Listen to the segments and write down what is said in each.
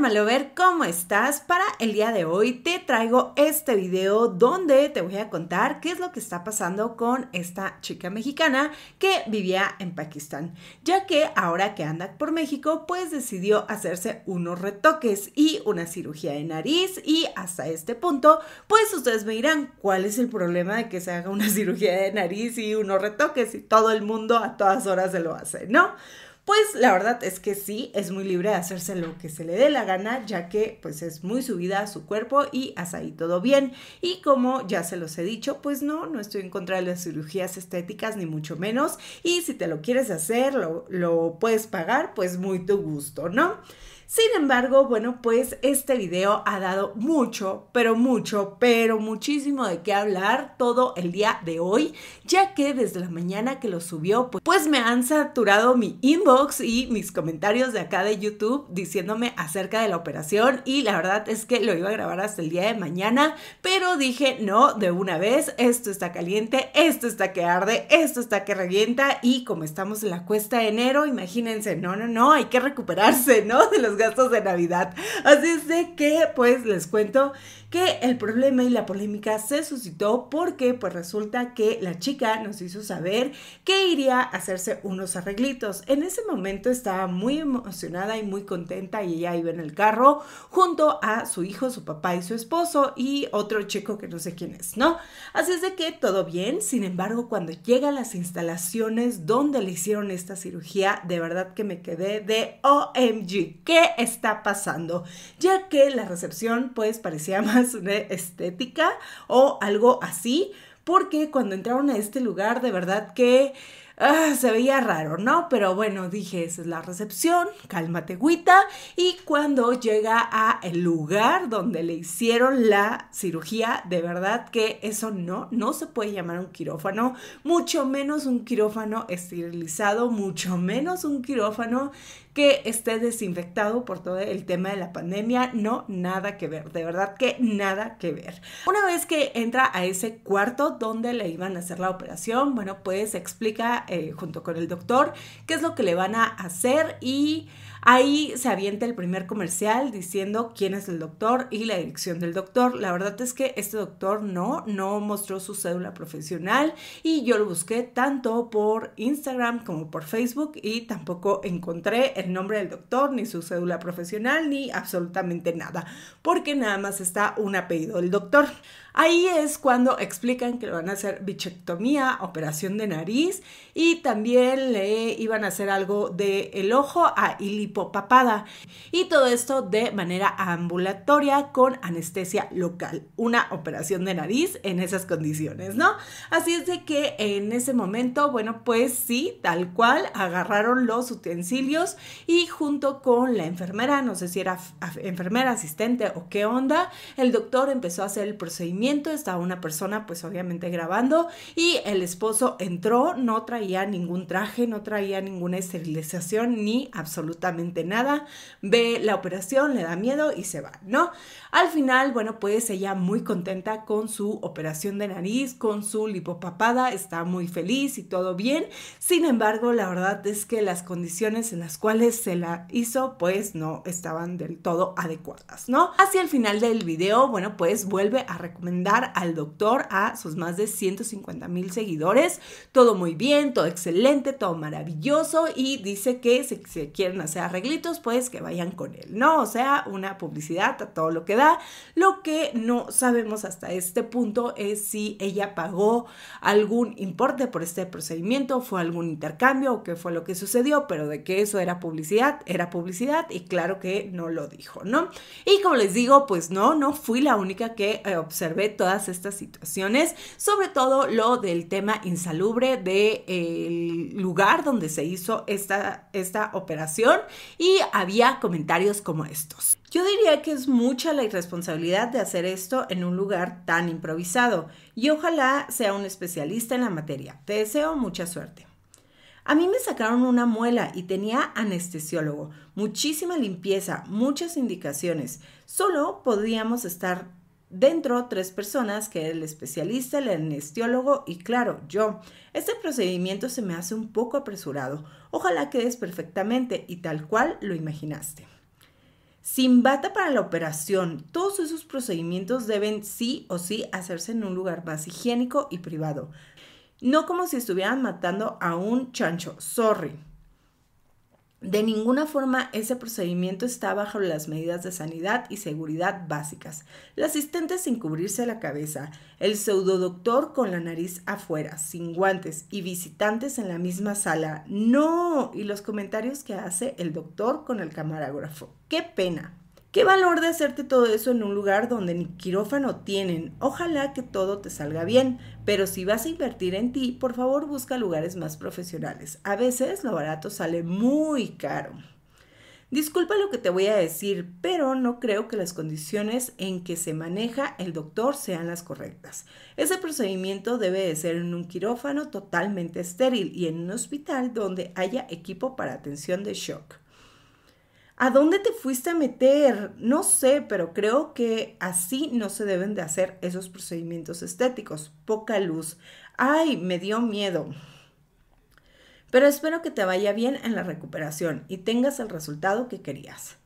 Malover, ¿cómo estás? Para el día de hoy te traigo este video donde te voy a contar qué es lo que está pasando con esta chica mexicana que vivía en Pakistán, ya que ahora que anda por México, pues decidió hacerse unos retoques y una cirugía de nariz y hasta este punto, pues ustedes me dirán, ¿cuál es el problema de que se haga una cirugía de nariz y unos retoques y todo el mundo a todas horas se lo hace, ¿no? Pues la verdad es que sí, es muy libre de hacerse lo que se le dé la gana, ya que pues es muy subida a su cuerpo y hasta ahí todo bien. Y como ya se los he dicho, pues no, no estoy en contra de las cirugías estéticas ni mucho menos. Y si te lo quieres hacer, lo, lo puedes pagar, pues muy tu gusto, ¿no? Sin embargo, bueno, pues este video ha dado mucho, pero mucho, pero muchísimo de qué hablar todo el día de hoy, ya que desde la mañana que lo subió, pues, pues, me han saturado mi inbox y mis comentarios de acá de YouTube diciéndome acerca de la operación y la verdad es que lo iba a grabar hasta el día de mañana, pero dije, no, de una vez, esto está caliente, esto está que arde, esto está que revienta y como estamos en la cuesta de enero, imagínense, no, no, no, hay que recuperarse, ¿no? De los de Navidad. Así es de que, pues, les cuento que el problema y la polémica se suscitó porque, pues, resulta que la chica nos hizo saber que iría a hacerse unos arreglitos. En ese momento estaba muy emocionada y muy contenta y ella iba en el carro junto a su hijo, su papá y su esposo y otro chico que no sé quién es, ¿no? Así es de que todo bien, sin embargo, cuando llega a las instalaciones donde le hicieron esta cirugía, de verdad que me quedé de OMG, ¿qué está pasando, ya que la recepción pues parecía más una estética o algo así, porque cuando entraron a este lugar de verdad que... Ah, se veía raro, ¿no? Pero bueno, dije, esa es la recepción, cálmate, güita. Y cuando llega a el lugar donde le hicieron la cirugía, de verdad que eso no, no se puede llamar un quirófano, mucho menos un quirófano esterilizado, mucho menos un quirófano que esté desinfectado por todo el tema de la pandemia. No, nada que ver, de verdad que nada que ver. Una vez que entra a ese cuarto donde le iban a hacer la operación, bueno, pues explica eh, junto con el doctor qué es lo que le van a hacer y Ahí se avienta el primer comercial diciendo quién es el doctor y la dirección del doctor. La verdad es que este doctor no, no mostró su cédula profesional y yo lo busqué tanto por Instagram como por Facebook y tampoco encontré el nombre del doctor, ni su cédula profesional, ni absolutamente nada, porque nada más está un apellido del doctor. Ahí es cuando explican que le van a hacer bichectomía, operación de nariz y también le iban a hacer algo del de ojo a Ili papada. Y todo esto de manera ambulatoria con anestesia local. Una operación de nariz en esas condiciones, ¿no? Así es de que en ese momento, bueno, pues sí, tal cual, agarraron los utensilios y junto con la enfermera, no sé si era enfermera, asistente o qué onda, el doctor empezó a hacer el procedimiento, estaba una persona pues obviamente grabando y el esposo entró, no traía ningún traje, no traía ninguna esterilización ni absolutamente nada, ve la operación, le da miedo y se va, ¿no? Al final, bueno, pues ella muy contenta con su operación de nariz, con su lipopapada, está muy feliz y todo bien. Sin embargo, la verdad es que las condiciones en las cuales se la hizo, pues no estaban del todo adecuadas, ¿no? Hacia el final del video, bueno, pues vuelve a recomendar al doctor a sus más de 150 mil seguidores. Todo muy bien, todo excelente, todo maravilloso y dice que si se quieren hacer arreglitos, pues que vayan con él, ¿no? O sea, una publicidad a todo lo que da. Lo que no sabemos hasta este punto es si ella pagó algún importe por este procedimiento, fue algún intercambio o qué fue lo que sucedió, pero de que eso era publicidad, era publicidad y claro que no lo dijo, ¿no? Y como les digo, pues no, no fui la única que eh, observé todas estas situaciones, sobre todo lo del tema insalubre del de, eh, lugar donde se hizo esta, esta operación y había comentarios como estos. Yo diría que es mucha la irresponsabilidad de hacer esto en un lugar tan improvisado y ojalá sea un especialista en la materia. Te deseo mucha suerte. A mí me sacaron una muela y tenía anestesiólogo, muchísima limpieza, muchas indicaciones. Solo podíamos estar Dentro, tres personas, que el especialista, el anestiólogo y claro, yo. Este procedimiento se me hace un poco apresurado. Ojalá quedes perfectamente y tal cual lo imaginaste. Sin bata para la operación, todos esos procedimientos deben sí o sí hacerse en un lugar más higiénico y privado. No como si estuvieran matando a un chancho, sorry. De ninguna forma ese procedimiento está bajo las medidas de sanidad y seguridad básicas. La asistente sin cubrirse la cabeza, el pseudodoctor con la nariz afuera, sin guantes y visitantes en la misma sala. No. Y los comentarios que hace el doctor con el camarógrafo. ¡Qué pena! Qué valor de hacerte todo eso en un lugar donde ni quirófano tienen. Ojalá que todo te salga bien, pero si vas a invertir en ti, por favor busca lugares más profesionales. A veces lo barato sale muy caro. Disculpa lo que te voy a decir, pero no creo que las condiciones en que se maneja el doctor sean las correctas. Ese procedimiento debe de ser en un quirófano totalmente estéril y en un hospital donde haya equipo para atención de shock. ¿A dónde te fuiste a meter? No sé, pero creo que así no se deben de hacer esos procedimientos estéticos. Poca luz. Ay, me dio miedo. Pero espero que te vaya bien en la recuperación y tengas el resultado que querías.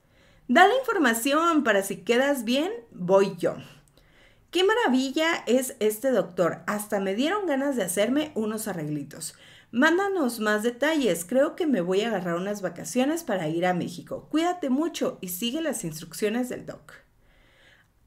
Da la información para si quedas bien, voy yo. Qué maravilla es este doctor. Hasta me dieron ganas de hacerme unos arreglitos. Mándanos más detalles, creo que me voy a agarrar unas vacaciones para ir a México. Cuídate mucho y sigue las instrucciones del doc.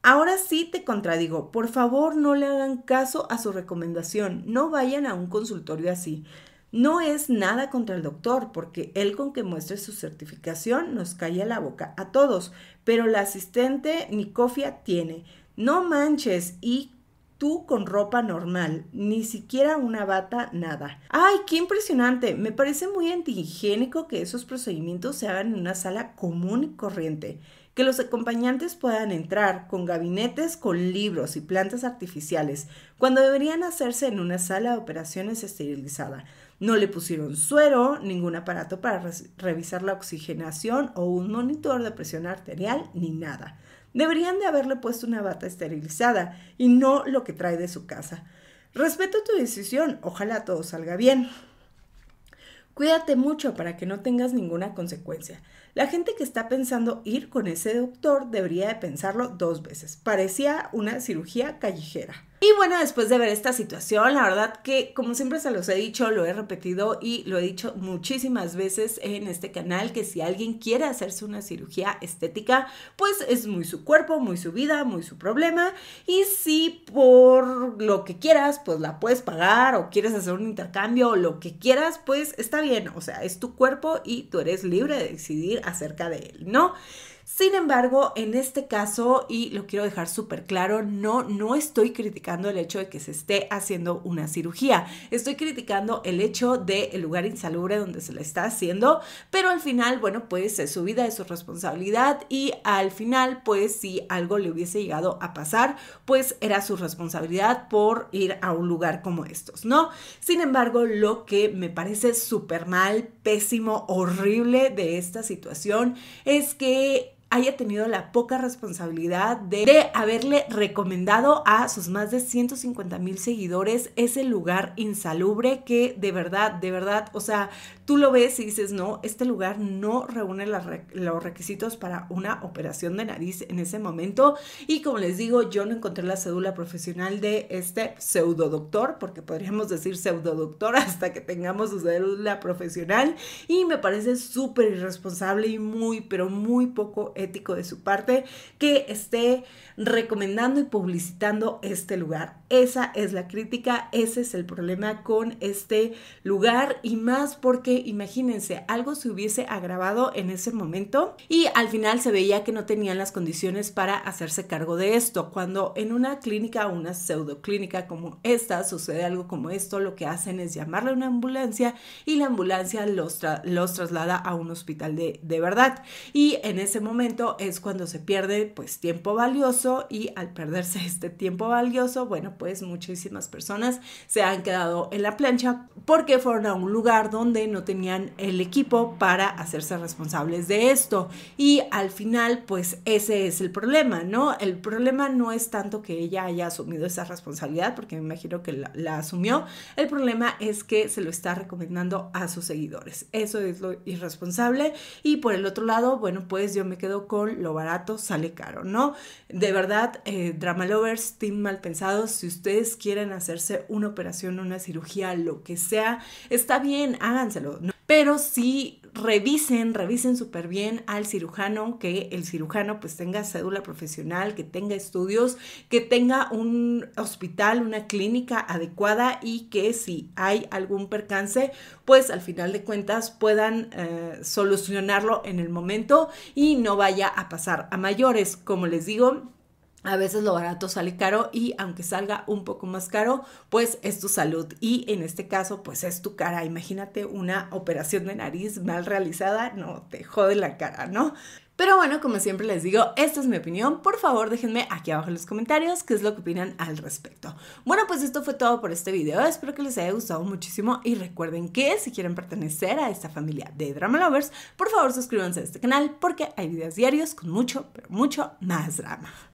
Ahora sí te contradigo, por favor no le hagan caso a su recomendación, no vayan a un consultorio así. No es nada contra el doctor, porque él con que muestre su certificación nos calla la boca a todos, pero la asistente Nicofia tiene. No manches, y tú con ropa normal, ni siquiera una bata, nada. ¡Ay, qué impresionante! Me parece muy antihigiénico que esos procedimientos se hagan en una sala común y corriente, que los acompañantes puedan entrar con gabinetes, con libros y plantas artificiales, cuando deberían hacerse en una sala de operaciones esterilizada. No le pusieron suero, ningún aparato para revisar la oxigenación o un monitor de presión arterial, ni nada. Deberían de haberle puesto una bata esterilizada y no lo que trae de su casa. Respeto tu decisión, ojalá todo salga bien. Cuídate mucho para que no tengas ninguna consecuencia. La gente que está pensando ir con ese doctor debería de pensarlo dos veces. Parecía una cirugía callejera. Y bueno, después de ver esta situación, la verdad que como siempre se los he dicho, lo he repetido y lo he dicho muchísimas veces en este canal, que si alguien quiere hacerse una cirugía estética, pues es muy su cuerpo, muy su vida, muy su problema. Y si por lo que quieras, pues la puedes pagar o quieres hacer un intercambio o lo que quieras, pues está bien. O sea, es tu cuerpo y tú eres libre de decidir acerca de él, ¿no? Sin embargo, en este caso, y lo quiero dejar súper claro, no, no estoy criticando el hecho de que se esté haciendo una cirugía. Estoy criticando el hecho del lugar insalubre donde se la está haciendo, pero al final, bueno, pues es su vida, es su responsabilidad y al final, pues si algo le hubiese llegado a pasar, pues era su responsabilidad por ir a un lugar como estos, ¿no? Sin embargo, lo que me parece súper mal, pésimo, horrible de esta situación es que haya tenido la poca responsabilidad de, haberle recomendado a sus más de 150 mil seguidores ese lugar insalubre que de verdad, de verdad, o sea, tú lo ves y dices, no, este lugar no reúne los requisitos para una operación de nariz en ese momento. Y como les digo, yo no encontré la cédula profesional de este pseudo doctor, porque podríamos decir pseudo doctor hasta que tengamos su cédula profesional. Y me parece súper irresponsable y muy, pero muy poco ético de su parte que esté recomendando y publicitando este lugar. Esa es la crítica, ese es el problema con este lugar y más porque imagínense, algo se hubiese agravado en ese momento y al final se veía que no tenían las condiciones para hacerse cargo de esto. Cuando en una clínica una una clínica como esta sucede algo como esto, lo que hacen es llamarle a una ambulancia y la ambulancia los, los traslada a un hospital de, de verdad. Y en ese momento es cuando se pierde pues tiempo valioso y al perderse este tiempo valioso, bueno, pues muchísimas personas se han quedado en la plancha porque fueron a un lugar donde no tenían el equipo para hacerse responsables de esto y al final pues ese es el problema, ¿no? El problema no es tanto que ella haya asumido esa responsabilidad porque me imagino que la asumió, el problema es que se lo está recomendando a sus seguidores. Eso es lo irresponsable y por el otro lado, bueno, pues yo me quedo con lo barato sale caro, ¿no? De verdad, eh, drama lovers, team mal pensados, si ustedes quieren hacerse una operación, una cirugía, lo que sea, está bien, háganselo. ¿no? Pero si revisen, revisen súper bien al cirujano, que el cirujano pues tenga cédula profesional, que tenga estudios, que tenga un hospital, una clínica adecuada y que si hay algún percance, pues al final de cuentas puedan eh, solucionarlo en el momento y no vaya a pasar a mayores. Como les digo, a veces lo barato sale caro y aunque salga un poco más caro, pues es tu salud y en este caso pues es tu cara. Imagínate una operación de nariz mal realizada, no te jode la cara, ¿no? Pero bueno, como siempre les digo, esta es mi opinión. Por favor, déjenme aquí abajo en los comentarios qué es lo que opinan al respecto. Bueno, pues esto fue todo por este video. Espero que les haya gustado muchísimo y recuerden que si quieren pertenecer a esta familia de Drama Lovers, por favor suscríbanse a este canal porque hay videos diarios con mucho, pero mucho más drama.